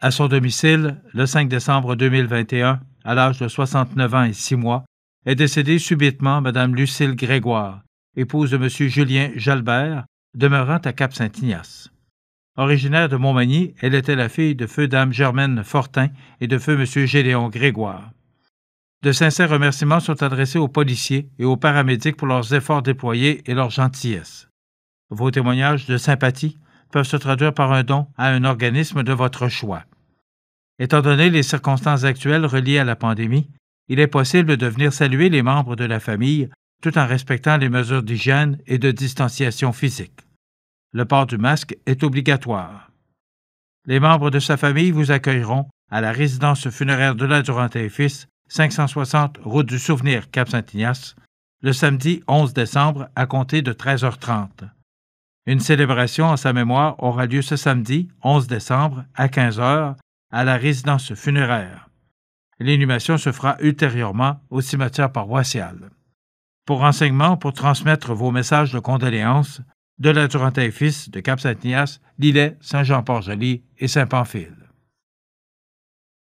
à son domicile le 5 décembre 2021 à l'âge de 69 ans et 6 mois, est décédée subitement Mme Lucille Grégoire, épouse de M. Julien Jalbert, demeurant à Cap-Saint-Ignace. Originaire de Montmagny, elle était la fille de feu Dame Germaine Fortin et de feu M. Gédéon Grégoire. De sincères remerciements sont adressés aux policiers et aux paramédics pour leurs efforts déployés et leur gentillesse. Vos témoignages de sympathie peuvent se traduire par un don à un organisme de votre choix. Étant donné les circonstances actuelles reliées à la pandémie, il est possible de venir saluer les membres de la famille tout en respectant les mesures d'hygiène et de distanciation physique. Le port du masque est obligatoire. Les membres de sa famille vous accueilleront à la résidence funéraire de la Durante et Fils, 560 Route du Souvenir, Cap-Saint-Ignace, le samedi 11 décembre à compter de 13h30. Une célébration en sa mémoire aura lieu ce samedi 11 décembre à 15 h à la résidence funéraire. L'inhumation se fera ultérieurement au cimetière paroissial. Pour renseignements, pour transmettre vos messages de condoléances, de la durantaille Fils de Cap-Saint-Ignace, Lillet, Saint-Jean-Port-Joli et Saint-Pamphile.